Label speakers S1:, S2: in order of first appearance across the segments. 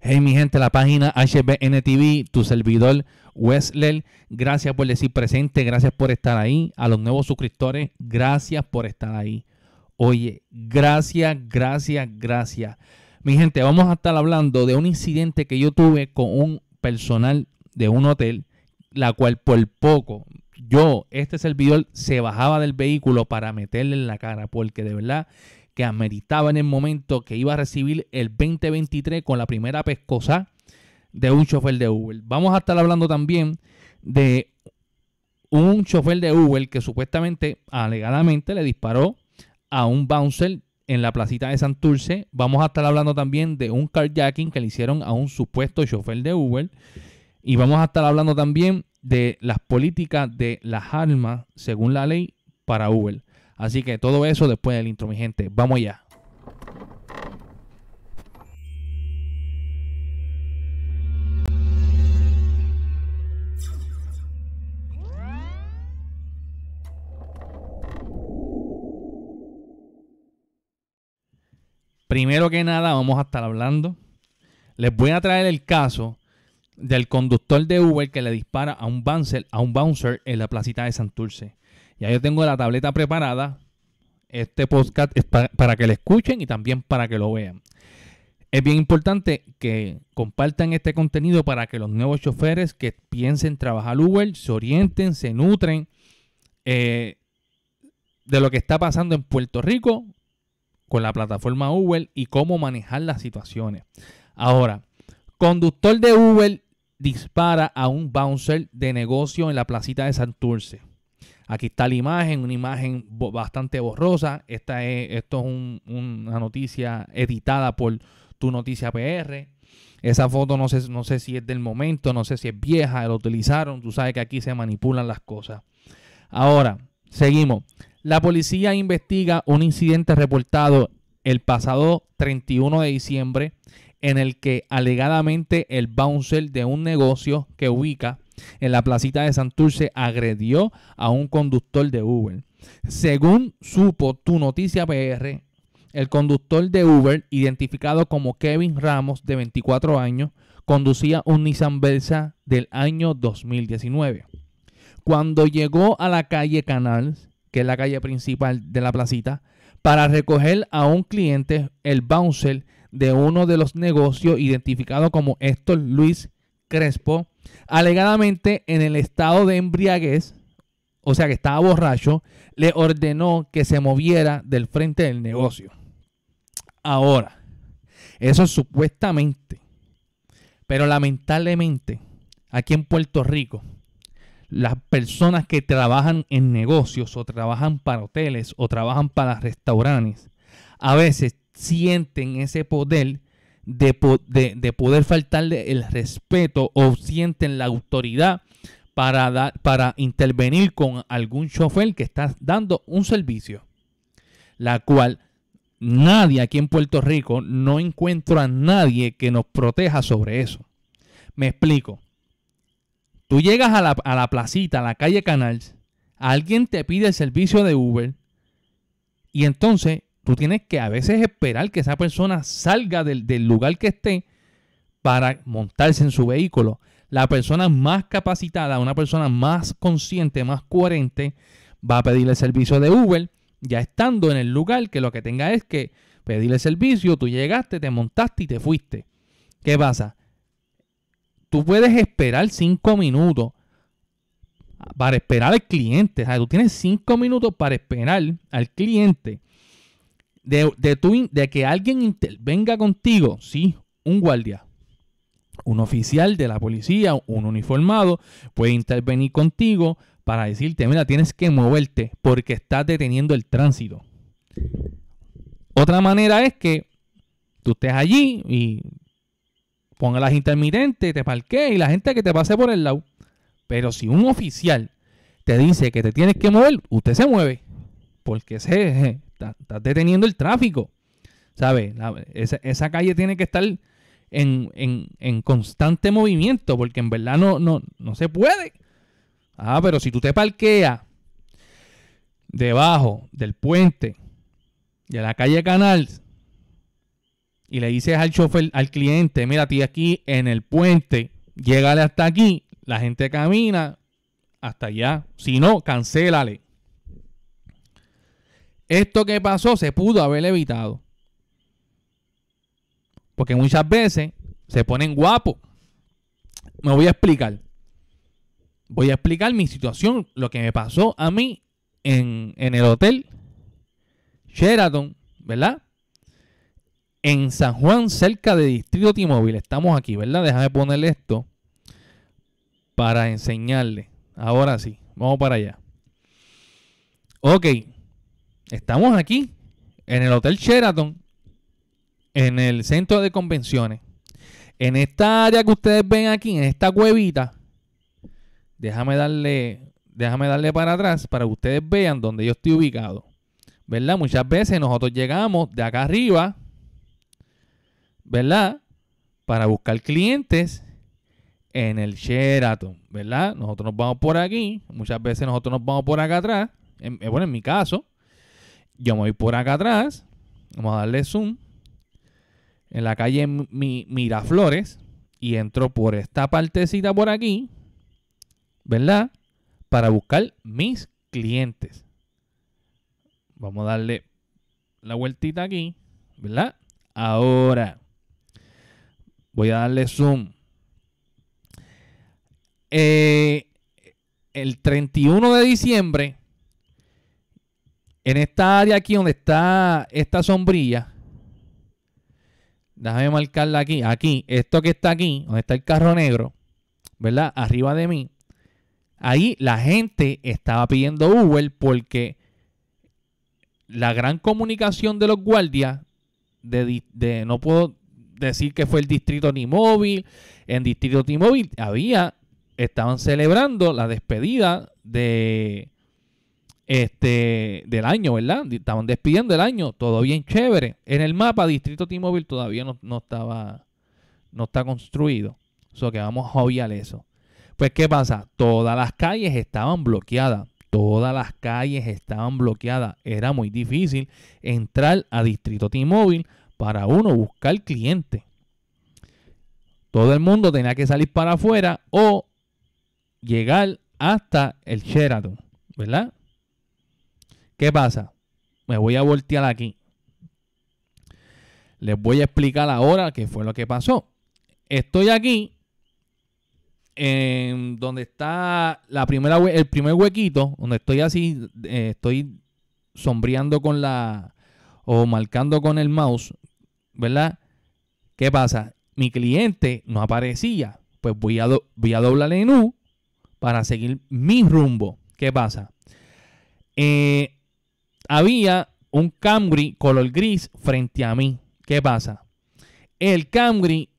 S1: Hey mi gente, la página HBN TV, tu servidor Wesley, gracias por decir presente, gracias por estar ahí. A los nuevos suscriptores, gracias por estar ahí. Oye, gracias, gracias, gracias. Mi gente, vamos a estar hablando de un incidente que yo tuve con un personal de un hotel, la cual por poco yo, este servidor, se bajaba del vehículo para meterle en la cara, porque de verdad que ameritaba en el momento que iba a recibir el 2023 con la primera pescosa de un chofer de Uber. Vamos a estar hablando también de un chofer de Uber que supuestamente, alegadamente, le disparó a un bouncer en la placita de Santurce. Vamos a estar hablando también de un carjacking que le hicieron a un supuesto chofer de Uber. Y vamos a estar hablando también de las políticas de las armas según la ley para Uber. Así que todo eso después del intro, mi gente. Vamos ya. Primero que nada, vamos a estar hablando. Les voy a traer el caso del conductor de Uber que le dispara a un bouncer, a un bouncer en la placita de Santurce. Ya yo tengo la tableta preparada. Este podcast es para, que lo escuchen y también para que lo vean. Es bien importante que compartan este contenido para que los nuevos choferes que piensen trabajar Uber se orienten, se nutren eh, de lo que está pasando en Puerto Rico con la plataforma Uber y cómo manejar las situaciones. Ahora, conductor de Uber dispara a un bouncer de negocio en la placita de Santurce. Aquí está la imagen, una imagen bastante borrosa. Esta esto es una noticia editada por Tu Noticia PR. Esa foto no sé, no sé si es del momento, no sé si es vieja, la utilizaron. Tú sabes que aquí se manipulan las cosas. Ahora, seguimos. La policía investiga un incidente reportado el pasado 31 de diciembre en el que alegadamente el bouncer de un negocio que ubica en la placita de Santurce agredió a un conductor de Uber. Según supo tu noticia PR, el conductor de Uber, identificado como Kevin Ramos, de 24 años, conducía un Nissan Versa del año 2019. Cuando llegó a la calle Canal, que es la calle principal de la placita, para recoger a un cliente, el bouncer de uno de los negocios identificado como Héctor Luis Crespo, Alegadamente, en el estado de embriaguez, o sea que estaba borracho, le ordenó que se moviera del frente del negocio. Ahora, eso supuestamente, pero lamentablemente, aquí en Puerto Rico, las personas que trabajan en negocios o trabajan para hoteles o trabajan para restaurantes, a veces sienten ese poder de, poder faltarle el respeto o sienten la autoridad para, para intervenir con algún chofer que está dando un servicio, la cual nadie aquí en Puerto Rico no encuentro a nadie que nos proteja sobre eso. Me explico. Tú llegas a la, a la placita, a la calle Canals, alguien te pide el servicio de Uber y entonces tú tienes que a veces esperar que esa persona salga del, lugar que esté para montarse en su vehículo. La persona más capacitada, una persona más consciente, más coherente, va a pedir el servicio de Uber, ya estando en el lugar, que lo que tenga es que pedirle servicio, tú llegaste, te montaste y te fuiste. ¿Qué pasa? Tú puedes esperar cinco minutos para esperar al cliente. tú tienes cinco minutos para esperar al cliente de, de, que alguien intervenga contigo, sí, un guardia, un oficial de la policía, un uniformado, puede intervenir contigo para decirte, mira, tienes que moverte porque estás deteniendo el tránsito. Otra manera es que tú estés allí y ponga las intermitentes, te parquees y la gente que te pase por el lado. Pero si un oficial te dice que te tienes que mover, usted se mueve. Porque se estás deteniendo el tráfico. ¿Sabes? Esa, calle tiene que estar en, constante movimiento porque en verdad no, no, se puede. Ah, pero si tú te parqueas debajo del puente de la calle Canal y le dices al chofer, al cliente, mira, ti aquí en el puente, llégale hasta aquí, la gente camina hasta allá. Si no, cancélale. Esto que pasó se pudo haber evitado. Porque muchas veces se ponen guapos. Me voy a explicar. Voy a explicar mi situación, lo que me pasó a mí en, el hotel Sheraton, ¿verdad? En San Juan, cerca de Distrito Timóvil. Estamos aquí, ¿verdad? de ponerle esto para enseñarle. Ahora sí, vamos para allá. Ok, Estamos aquí, en el Hotel Sheraton, en el centro de convenciones. En esta área que ustedes ven aquí, en esta cuevita, déjame darle, déjame darle para atrás para que ustedes vean dónde yo estoy ubicado. ¿Verdad? Muchas veces nosotros llegamos de acá arriba, ¿verdad? Para buscar clientes en el Sheraton, ¿verdad? Nosotros nos vamos por aquí, muchas veces nosotros nos vamos por acá atrás, eh, bueno, en mi caso, yo me voy por acá atrás. Vamos a darle zoom. En la calle Miraflores. Y entro por esta partecita por aquí. ¿Verdad? Para buscar mis clientes. Vamos a darle la vueltita aquí. ¿Verdad? Ahora. Voy a darle zoom. Eh, el 31 de diciembre en esta área aquí donde está esta sombrilla, déjame marcarla aquí, aquí, esto que está aquí, donde está el carro negro, ¿verdad? Arriba de mí. Ahí la gente estaba pidiendo Uber porque la gran comunicación de los guardias, de, no puedo decir que fue el distrito ni móvil, en distrito ni móvil había, estaban celebrando la despedida de este, del año, ¿verdad? Estaban despidiendo el año, todo bien chévere. En el mapa Distrito T-Mobile todavía no, estaba, no está construido. eso que vamos a obviar eso. Pues, ¿qué pasa? Todas las calles estaban bloqueadas. Todas las calles estaban bloqueadas. Era muy difícil entrar a Distrito T-Mobile para uno buscar cliente. Todo el mundo tenía que salir para afuera o llegar hasta el Sheraton, ¿verdad? ¿Qué pasa? Me voy a voltear aquí. Les voy a explicar ahora qué fue lo que pasó. Estoy aquí en donde está la primera, el primer huequito, donde estoy así, eh, estoy sombreando con la o marcando con el mouse, ¿verdad? ¿Qué pasa? Mi cliente no aparecía. Pues voy a, voy a doblar en U para seguir mi rumbo. ¿Qué pasa? Eh, había un Camry color gris frente a mí. ¿Qué pasa? El Camry,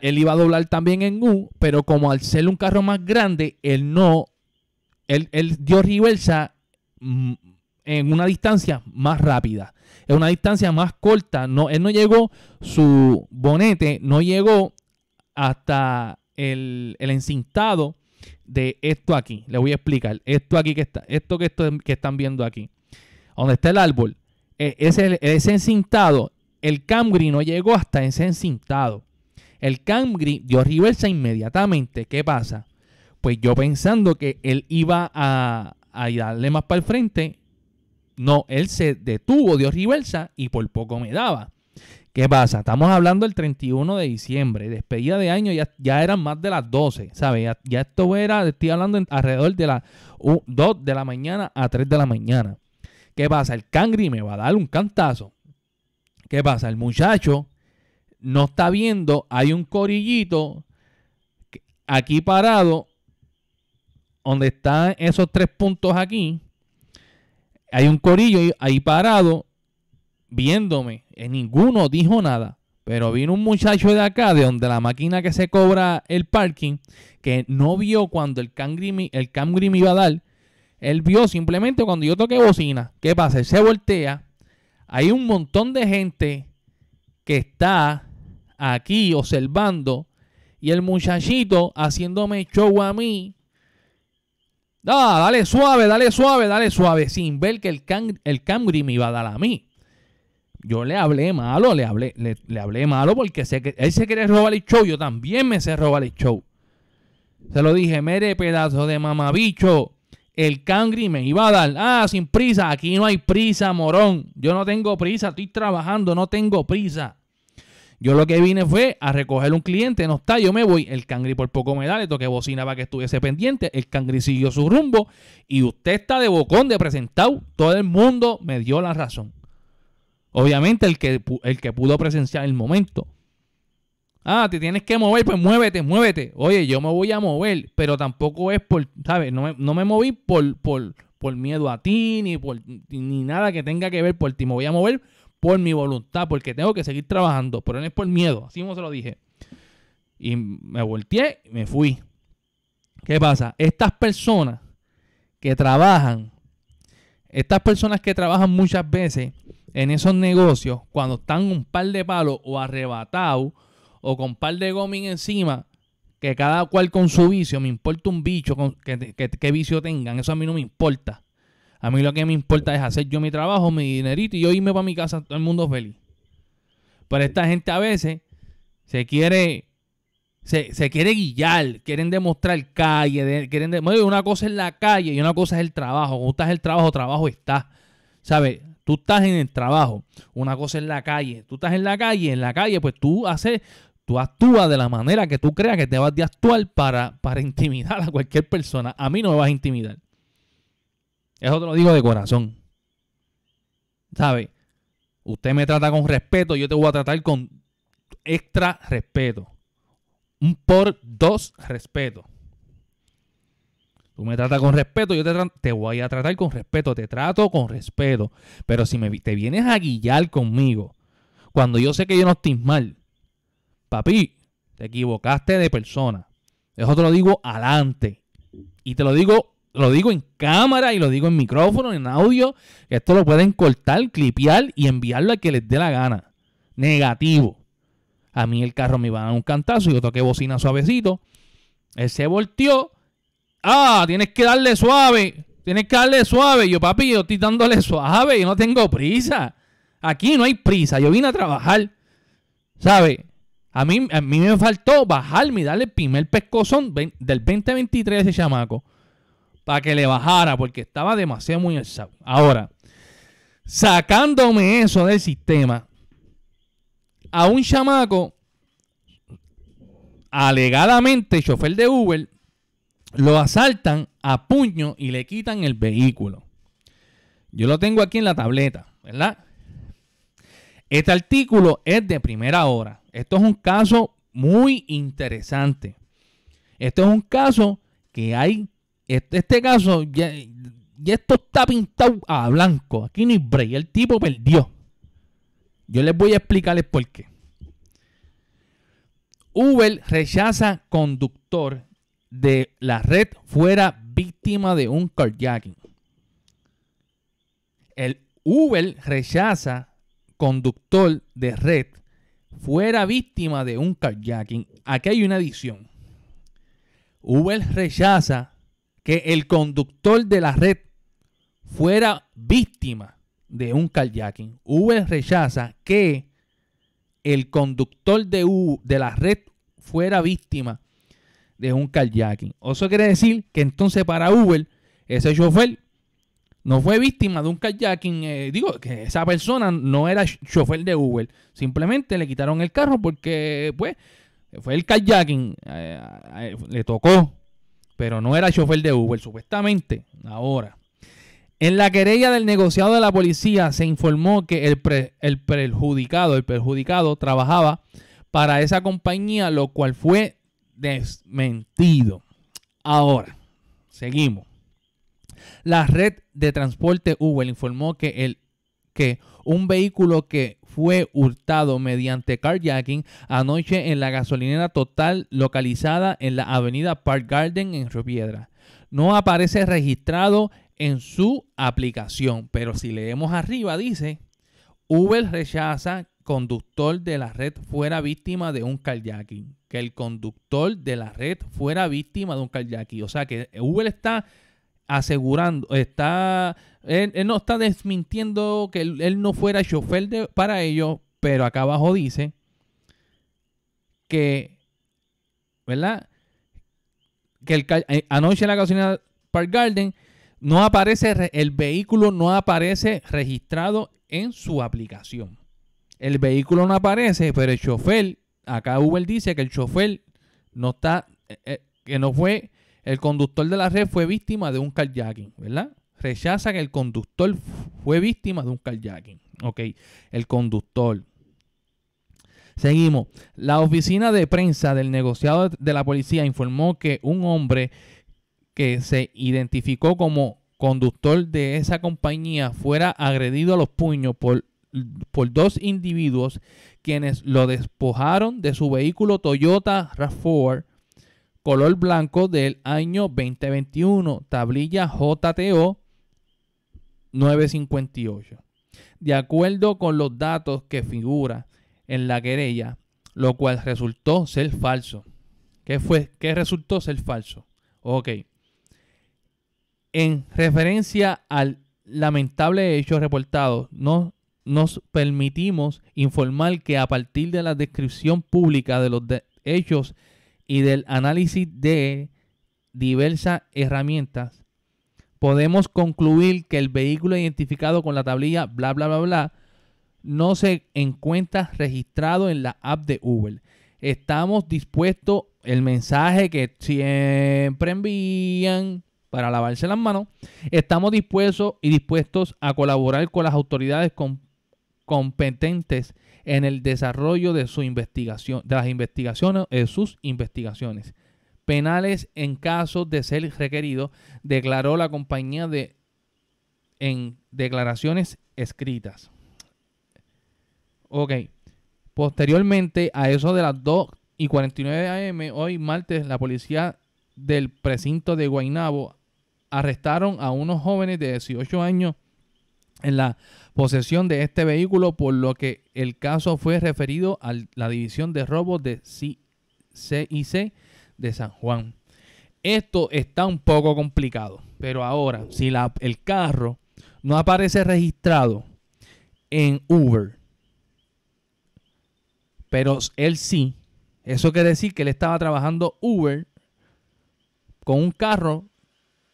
S1: él iba a doblar también en U, pero como al ser un carro más grande, él no, él, dio reversa mm, en una distancia más rápida, en una distancia más corta. No, él no llegó, su bonete no llegó hasta el, encintado de esto aquí. Le voy a explicar. Esto aquí que está, esto que están viendo aquí. ¿Dónde está el árbol, es ese, ese, encintado, el Camgri no llegó hasta ese encintado. El Camgri dio reversa inmediatamente. ¿Qué pasa? Pues yo pensando que él iba a, a darle más para el frente, no, él se detuvo, dio reversa y por poco me daba. ¿Qué pasa? Estamos hablando del 31 de diciembre, despedida de año, ya, ya eran más de las 12, ¿sabes? Ya, esto era, estoy hablando alrededor de las 2 de la mañana a 3 de la mañana. ¿Qué pasa? El Cangri me va a dar un cantazo. ¿Qué pasa? El muchacho no está viendo, hay un corillito aquí parado, donde están esos tres puntos aquí. Hay un corillo ahí parado, viéndome. En eh, ninguno dijo nada. Pero vino un muchacho de acá, de donde la máquina que se cobra el parking, que no vio cuando el cangri, el iba a dar él vio simplemente cuando yo toqué bocina. ¿Qué pasa? se voltea. Hay un montón de gente que está aquí observando. Y el muchachito haciéndome show a mí. dale suave, dale suave, dale suave. Sin ver que el, can, el me iba a dar a mí. Yo le hablé malo, le hablé, le, hablé malo porque que él se quiere robar el show. Yo también me sé robar el show. Se lo dije, mere pedazo de mamabicho el Cangri me iba a dar, ah, sin prisa, aquí no hay prisa, morón. Yo no tengo prisa, estoy trabajando, no tengo prisa. Yo lo que vine fue a recoger un cliente, no está, yo me voy. El Cangri por poco me da, le toqué bocina para que estuviese pendiente. El Cangri siguió su rumbo y usted está de bocón, de presentado. Todo el mundo me dio la razón. Obviamente el que, el que pudo presenciar el momento. Ah, te tienes que mover, pues muévete, muévete. Oye, yo me voy a mover, pero tampoco es por, ¿sabes? No me, moví por, por, por miedo a ti, ni, por, ni nada que tenga que ver por ti. Me voy a mover por mi voluntad, porque tengo que seguir trabajando, pero no es por miedo, así como se lo dije. Y me volteé y me fui. ¿Qué pasa? Estas personas que trabajan, estas personas que trabajan muchas veces en esos negocios, cuando están un par de palos o arrebatados, o con par de gomin encima, que cada cual con su vicio, me importa un bicho con, que, vicio tengan, eso a mí no me importa. A mí lo que me importa es hacer yo mi trabajo, mi dinerito y yo irme para mi casa, todo el mundo feliz. Pero esta gente a veces se quiere se, quiere guillar, quieren demostrar calle, quieren demostrar... una cosa es la calle y una cosa es el trabajo. Cuando estás en el trabajo, trabajo está. ¿Sabes? Tú estás en el trabajo, una cosa es la calle. Tú estás en la calle, en la calle, pues tú haces Tú actúas de la manera que tú creas que te vas de actuar para, para intimidar a cualquier persona. A mí no me vas a intimidar. Eso te lo digo de corazón. ¿Sabes? Usted me trata con respeto, yo te voy a tratar con extra respeto. Un por dos respeto. Tú me tratas con respeto, yo te, te voy a tratar con respeto, te trato con respeto. Pero si me, te vienes a guillar conmigo, cuando yo sé que yo no estoy mal, papi, te equivocaste de persona. Eso te lo digo adelante. Y te lo digo, lo digo en cámara y lo digo en micrófono, en audio. Esto lo pueden cortar, clipear y enviarlo a que les dé la gana. Negativo. A mí el carro me iba a dar un cantazo y yo toqué bocina suavecito. Él se volteó. Ah, tienes que darle suave. Tienes que darle suave. Yo, papi, yo estoy dándole suave. Yo no tengo prisa. Aquí no hay prisa. Yo vine a trabajar. ¿Sabes? A mí, mí me faltó bajarme y darle el primer pescozón del 2023 a ese chamaco. Para que le bajara, porque estaba demasiado muy alzado. Ahora, sacándome eso del sistema, a un chamaco, alegadamente chofer de Uber, lo asaltan a puño y le quitan el vehículo. Yo lo tengo aquí en la tableta, ¿verdad? Este artículo es de primera hora. Esto es un caso muy interesante. Esto es un caso que hay, este, este caso, ya, esto está pintado a blanco. Aquí no hay break. El tipo perdió. Yo les voy a explicarles por qué. Uber rechaza conductor de la red fuera víctima de un carjacking. El Uber rechaza conductor de red fuera víctima de un carjacking, aquí hay una adición. Uber rechaza que el conductor de la red fuera víctima de un carjacking. Uber rechaza que el conductor de, de la red fuera víctima de un carjacking. Eso quiere decir que entonces para Uber, ese chofer no fue víctima de un kayaking. Eh, digo, que esa persona no era chofer de Uber. Simplemente le quitaron el carro porque, pues, fue el kayaking. Eh, le tocó. Pero no era chofer de Uber, supuestamente. Ahora. En la querella del negociado de la policía se informó que el perjudicado, el perjudicado trabajaba para esa compañía, lo cual fue desmentido. Ahora, seguimos. La red de transporte Uber informó que, el, que un vehículo que fue hurtado mediante carjacking anoche en la gasolinera total localizada en la avenida Park Garden en Río Piedra. No aparece registrado en su aplicación, pero si leemos arriba dice, Uber rechaza conductor de la red fuera víctima de un carjacking. Que el conductor de la red fuera víctima de un carjacking. O sea que Uber está asegurando, está, él, no está desmintiendo que él, no fuera chofer para ellos, pero acá abajo dice que, ¿verdad? Que el, eh, anoche en la gasolina Park Garden no aparece, el vehículo no aparece registrado en su aplicación. El vehículo no aparece, pero el chofer, acá Google dice que el chofer no está, eh, eh, que no fue el conductor de la red fue víctima de un carjacking, ¿verdad? Rechaza que el conductor fue víctima de un carjacking. Ok, el conductor. Seguimos. La oficina de prensa del negociado de la policía informó que un hombre que se identificó como conductor de esa compañía fuera agredido a los puños por, por dos individuos quienes lo despojaron de su vehículo Toyota RAV4 color blanco del año 2021, tablilla JTO 958. De acuerdo con los datos que figura en la querella, lo cual resultó ser falso. ¿Qué fue? resultó ser falso? Ok. En referencia al lamentable hecho reportado, no nos permitimos informar que a partir de la descripción pública de los hechos y del análisis de diversas herramientas, podemos concluir que el vehículo identificado con la tablilla bla bla bla bla no se encuentra registrado en la app de Uber. Estamos dispuestos el mensaje que siempre envían para lavarse las manos. Estamos dispuestos y dispuestos a colaborar con las autoridades competentes en el desarrollo de, su investigación, de las investigaciones, eh, sus investigaciones penales en caso de ser requerido, declaró la compañía de, en declaraciones escritas. Ok. Posteriormente, a eso de las 2 y 49 am, hoy martes, la policía del precinto de Guaynabo arrestaron a unos jóvenes de 18 años en la posesión de este vehículo, por lo que el caso fue referido a la División de Robos de CIC de San Juan. Esto está un poco complicado, pero ahora, si la, el carro no aparece registrado en Uber, pero él sí, eso quiere decir que él estaba trabajando Uber con un carro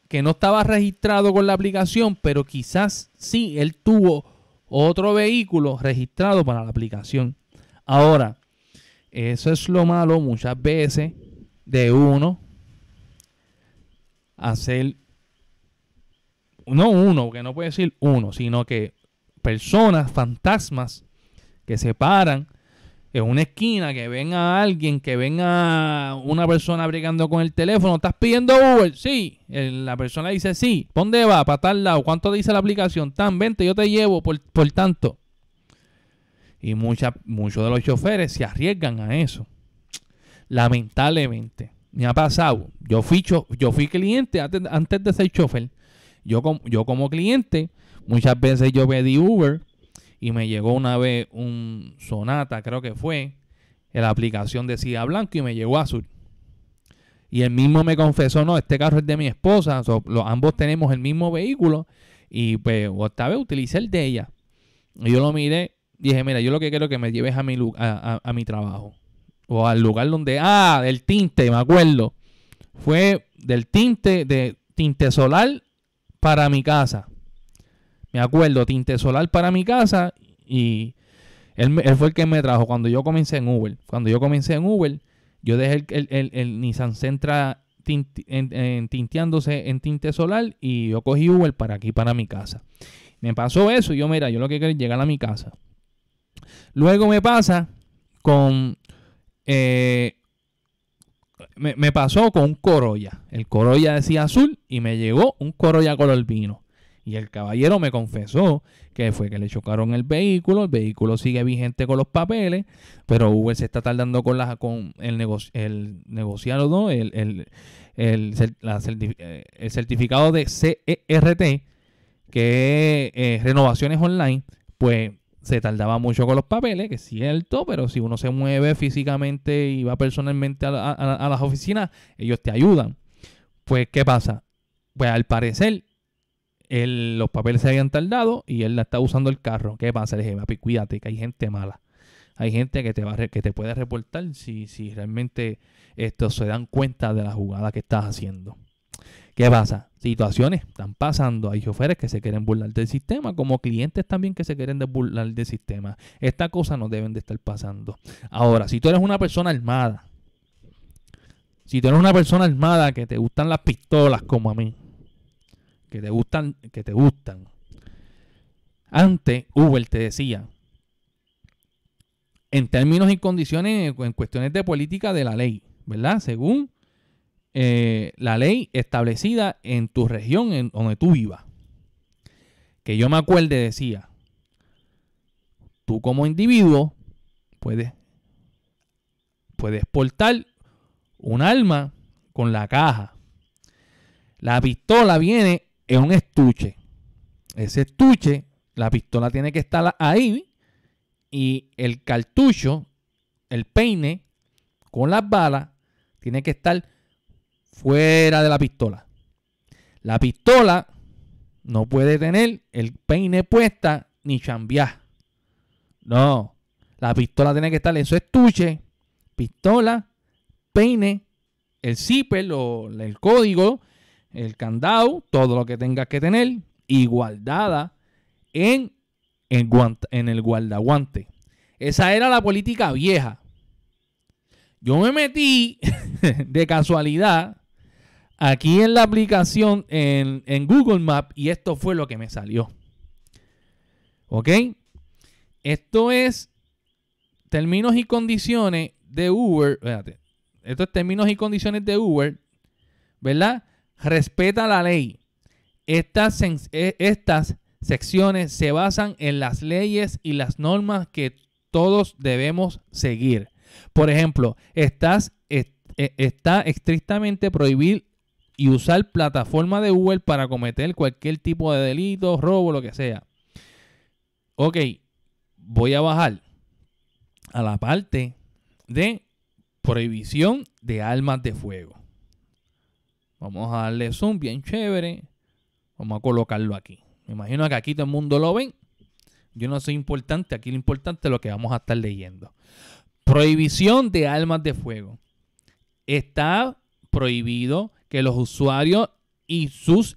S1: que no estaba registrado con la aplicación, pero quizás sí él tuvo otro vehículo registrado para la aplicación. Ahora, eso es lo malo muchas veces de uno hacer, no uno, que no puede decir uno, sino que personas, fantasmas que se paran en una esquina que ven a alguien, que ven a una persona brigando con el teléfono, ¿estás pidiendo Uber? Sí. La persona dice sí. ¿Dónde va? Para tal lado. ¿Cuánto dice la aplicación? Tan, vente, yo te llevo por, tanto. Y muchos de los choferes se arriesgan a eso. Lamentablemente. Me ha pasado. Yo fui, yo fui cliente antes, de ser chofer. Yo, yo como cliente, muchas veces yo pedí Uber y me llegó una vez un Sonata, creo que fue, en la aplicación decía blanco y me llegó azul. Y él mismo me confesó, no, este carro es de mi esposa, ambos tenemos el mismo vehículo y pues otra vez utilicé el de ella. Y yo lo miré, y dije, mira, yo lo que quiero que me lleves a mi, a, mi trabajo o al lugar donde, ah, del tinte, me acuerdo. Fue del tinte, de tinte solar para mi casa me acuerdo, tinte solar para mi casa y él, fue el que me trajo cuando yo comencé en Uber. Cuando yo comencé en Uber, yo dejé el, Nissan Centra en, tinteándose en tinte solar y yo cogí Uber para aquí, para mi casa. Me pasó eso y yo, mira, yo lo que quería es llegar a mi casa. Luego me pasa con... Eh, me, me, pasó con un Corolla. El Corolla decía azul y me llegó un Corolla color vino. Y el caballero me confesó que fue que le chocaron el vehículo, el vehículo sigue vigente con los papeles, pero Google se está tardando con, la, con el, negocio, el negociado, el, el, el, eh, el, certificado de CERT, que es eh, renovaciones online, pues se tardaba mucho con los papeles, que es cierto, pero si uno se mueve físicamente y va personalmente a, a las oficinas, ellos te ayudan. Pues, ¿qué pasa? Pues al parecer los papeles se habían tardado y él la está usando el carro. ¿Qué pasa? Le dije, papi, cuídate, que hay gente mala. Hay gente que te, va, que te puede reportar si, si realmente esto, se dan cuenta de la jugada que estás haciendo. ¿Qué pasa? Situaciones están pasando. Hay choferes que se quieren burlar del sistema, como clientes también que se quieren burlar del sistema. Estas cosas no deben de estar pasando. Ahora, si tú eres una persona armada, si tú eres una persona armada que te gustan las pistolas como a mí, que te gustan, que te gustan. Antes Uber te decía, en términos y condiciones, en cuestiones de política de la ley, ¿verdad? Según eh, la ley establecida en tu región, en donde tú vivas. Que yo me acuerde, decía, tú como individuo puedes, puedes portar un arma con la caja. La pistola viene es un estuche. Ese estuche, la pistola tiene que estar ahí y el cartucho, el peine con las balas, tiene que estar fuera de la pistola. La pistola no puede tener el peine puesta ni chambear. No, la pistola tiene que estar en su estuche, pistola, peine, el zipper o el código el candado, todo lo que tengas que tener y guardada en, en el guardaguante. Esa era la política vieja. Yo me metí de casualidad aquí en la aplicación en, en Google Maps y esto fue lo que me salió. ¿Ok? Esto es términos y condiciones de Uber. Espérate. Esto es términos y condiciones de Uber. ¿Verdad? respeta la ley. Estas, e, estas secciones se basan en las leyes y las normas que todos debemos seguir. Por ejemplo, e, está estrictamente prohibir y usar plataforma de Google para cometer cualquier tipo de delito, robo, lo que sea. Ok, voy a bajar a la parte de prohibición de armas de fuego. Vamos a darle zoom bien chévere. Vamos a colocarlo aquí. Me imagino que aquí todo el mundo lo ve. Yo no soy importante. Aquí lo importante es lo que vamos a estar leyendo. Prohibición de almas de fuego. Está prohibido que los usuarios y sus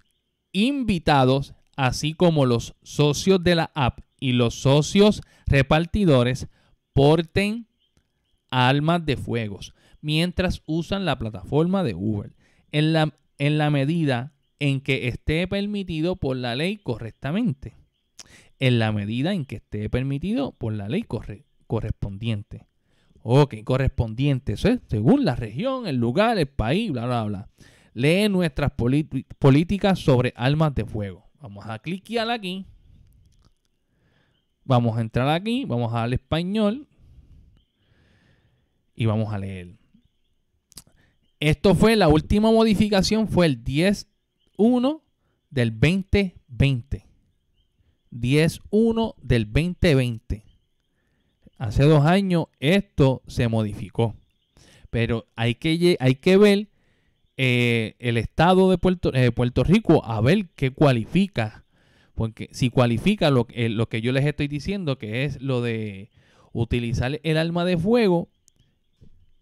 S1: invitados, así como los socios de la app y los socios repartidores, porten almas de fuego mientras usan la plataforma de Uber en la, en la medida en que esté permitido por la ley correctamente. En la medida en que esté permitido por la ley corre, correspondiente. Ok, correspondiente, eso es según la región, el lugar, el país, bla, bla, bla. Lee nuestras políticas sobre armas de fuego. Vamos a cliquear aquí. Vamos a entrar aquí, vamos al español y vamos a leer. Esto fue la última modificación, fue el 10-1 del 2020. 10-1 del 2020. Hace dos años esto se modificó. Pero hay que, hay que ver eh, el estado de eh, Puerto, Rico a ver qué cualifica. Porque si cualifica lo, eh, lo que yo les estoy diciendo, que es lo de utilizar el alma de fuego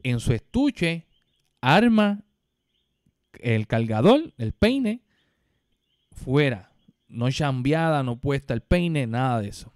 S1: en su estuche arma, el cargador, el peine, fuera. No chambeada, no puesta el peine, nada de eso.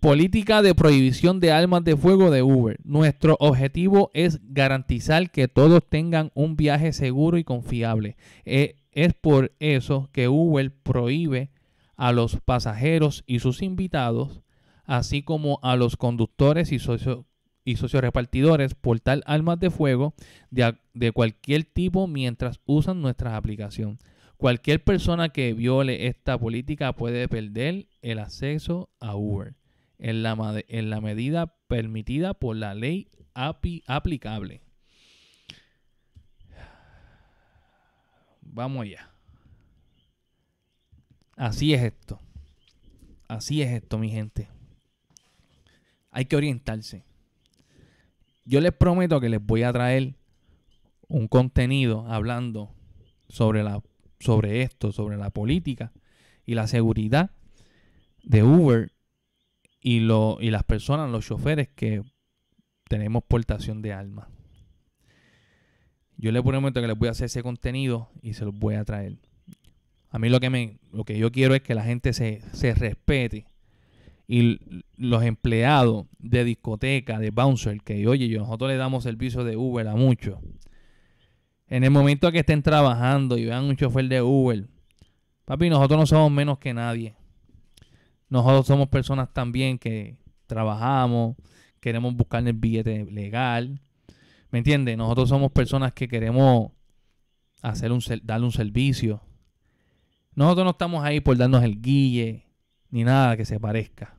S1: Política de prohibición de armas de fuego de Uber. Nuestro objetivo es garantizar que todos tengan un viaje seguro y confiable. E, es por eso que Uber prohíbe a los pasajeros y sus invitados, así como a los conductores y socios y socios repartidores portar armas de fuego de, cualquier tipo mientras usan nuestra aplicación. Cualquier persona que viole esta política puede perder el acceso a Uber en la, en la medida permitida por la ley aplicable. Vamos allá. Así es esto. Así es esto, mi gente. Hay que orientarse. Yo les prometo que les voy a traer un contenido hablando sobre, la, sobre esto, sobre la política y la seguridad de Uber y, y las personas, los choferes que tenemos portación de alma. Yo les prometo que les voy a hacer ese contenido y se los voy a traer. A mí lo que, me, lo que yo quiero es que la gente se, se respete y los empleados de discoteca, de bouncer, que oye, yo, nosotros le damos servicio de Uber a muchos. En el momento que estén trabajando y vean un chofer de Uber, papi, nosotros no somos menos que nadie. Nosotros somos personas también que trabajamos, queremos buscar el billete legal. ¿Me entiendes? Nosotros somos personas que queremos hacer un, darle un servicio. Nosotros no estamos ahí por darnos el guille, ni nada que se parezca.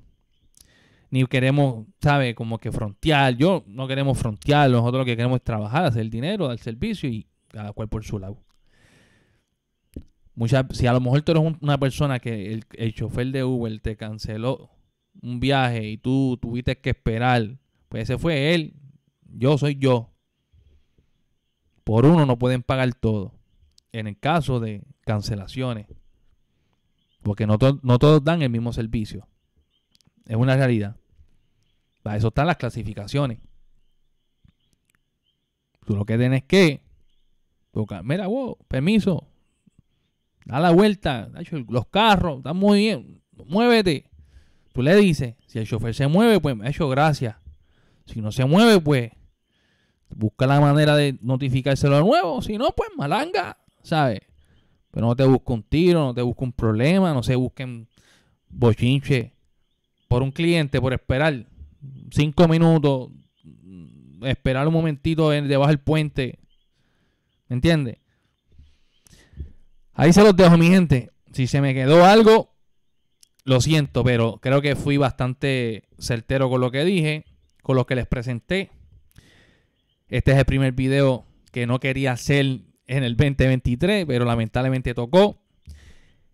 S1: Ni queremos, ¿sabe? Como que frontear. Yo no queremos frontear. Nosotros lo que queremos es trabajar, hacer el dinero, dar servicio y cada cual por su lado. Mucha, si a lo mejor tú eres una persona que el, el, chofer de Uber te canceló un viaje y tú tuviste que esperar, pues ese fue él. Yo soy yo. Por uno no pueden pagar todo. En el caso de cancelaciones. Porque no, todos dan el mismo servicio. Es una realidad. Para eso están las clasificaciones. Tú lo que tienes que Mira, wow, permiso. Da la vuelta. Los carros están muy bien. Muévete. Tú le dices, si el chofer se mueve, pues me ha hecho gracia. Si no se mueve, pues busca la manera de notificárselo de nuevo. Si no, pues malanga, ¿sabes? Pero pues no te busco un tiro, no te busco un problema, no se busquen bochinche por un cliente, por esperar cinco minutos, mm, esperar un momentito debajo del puente. ¿Me entiendes? Ahí se los dejo, mi gente. Si se me quedó algo, lo siento, pero creo que fui bastante certero con lo que dije, con lo que les presenté. Este es el primer video que no quería hacer en el 2023, pero lamentablemente tocó.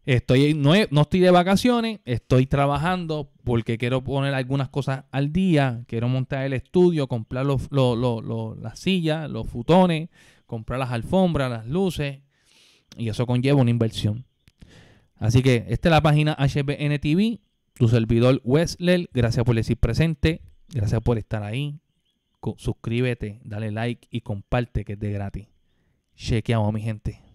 S1: Estoy, no, estoy de vacaciones, estoy trabajando porque quiero poner algunas cosas al día. Quiero montar el estudio, comprar los, las sillas, los futones, comprar las alfombras, las luces. Y eso conlleva una inversión. Así que esta es la página HBN TV, tu servidor Wesley. Gracias por decir presente. Gracias por estar ahí. Suscríbete, dale like y comparte que es de gratis. Chequeamos, mi gente.